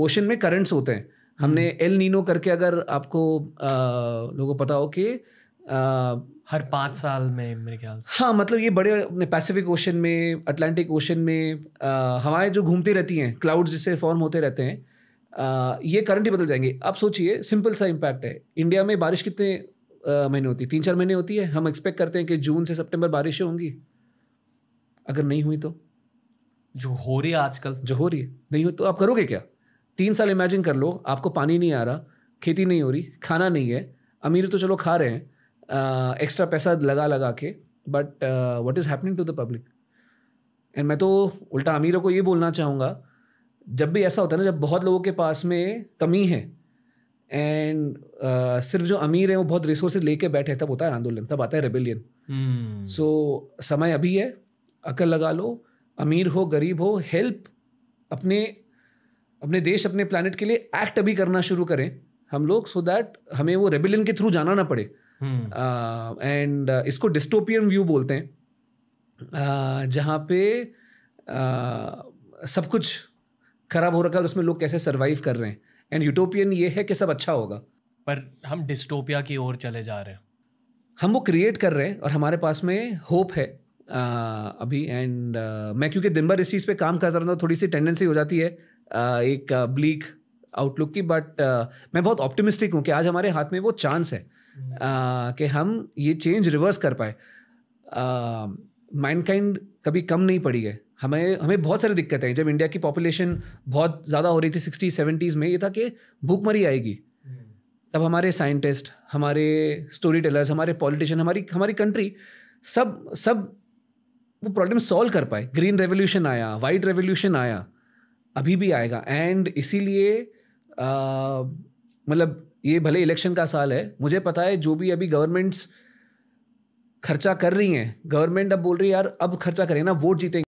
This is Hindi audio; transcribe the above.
ओशन में करंट्स होते हैं हमने एल हम्म। नीनो करके अगर आपको लोगों लोगों पता हो कि हर पाँच साल में मेरे ख्याल से हाँ मतलब ये बड़े अपने पैसिफिक ओशन में अटलांटिक ओशन में हवाएं जो घूमती रहती हैं क्लाउड्स जिससे फॉर्म होते रहते हैं आ, ये करंट ही बदल जाएंगे आप सोचिए सिंपल सा इम्पैक्ट है इंडिया में बारिश कितने महीने होती है तीन चार महीने होती है हम एक्सपेक्ट करते हैं कि जून से सितंबर बारिशें होंगी अगर नहीं हुई तो जो हो रही है आजकल जो हो रही है नहीं हो तो आप करोगे क्या तीन साल इमेजिन कर लो आपको पानी नहीं आ रहा खेती नहीं हो रही खाना नहीं है अमीर तो चलो खा रहे हैं एक्स्ट्रा पैसा लगा लगा के but what is happening to the public and मैं तो उल्टा अमीरों को ये बोलना चाहूँगा जब भी ऐसा होता है ना जब बहुत लोगों के पास में कमी है एंड uh, सिर्फ जो अमीर हैं वो बहुत रिसोर्सेज लेके बैठे तब होता है आंदोलन तब आता है रेबेलियन सो hmm. so, समय अभी है अकल लगा लो अमीर हो गरीब हो हेल्प अपने अपने देश अपने प्लानट के लिए एक्ट अभी करना शुरू करें हम लोग सो दैट हमें वो रेबिलियन के थ्रू जाना ना पड़े एंड हम्म। uh, uh, इसको डिस्टोपियन व्यू बोलते हैं uh, जहाँ पे uh, सब कुछ खराब हो रखा है और उसमें लोग कैसे सर्वाइव कर रहे हैं एंड यूटोपियन ये है कि सब अच्छा होगा पर हम डिस्टोपिया की ओर चले जा रहे हैं हम वो क्रिएट कर रहे हैं और हमारे पास में होप है आ, uh, अभी एंड uh, मैं क्योंकि दिन भर इस चीज़ पे काम करता रहता हूँ थोड़ी सी टेंडेंसी हो जाती है एक ब्लीक आउटलुक की बट मैं बहुत ऑप्टिमिस्टिक हूँ कि आज हमारे हाथ में वो चांस है हम्म। कि हम ये चेंज रिवर्स कर पाए माइंडकाइंड कभी कम नहीं पड़ी है हमें हमें बहुत सारी दिक्कतें हैं जब इंडिया की पॉपुलेशन बहुत ज़्यादा हो रही थी सिक्सटी सेवेंटीज़ में ये था कि भूखमरी आएगी हम्म। तब हमारे साइंटिस्ट हमारे स्टोरी टेलर्स हमारे पॉलिटिशियन हमारी हमारी कंट्री सब सब वो प्रॉब्लम सॉल्व कर पाए ग्रीन रेवोल्यूशन आया वाइट रेवोल्यूशन आया अभी भी आएगा एंड इसीलिए मतलब ये भले इलेक्शन का साल है मुझे पता है जो भी अभी गवर्नमेंट्स खर्चा कर रही हैं गवर्नमेंट अब बोल रही है यार अब खर्चा करें ना वोट जीतेंगे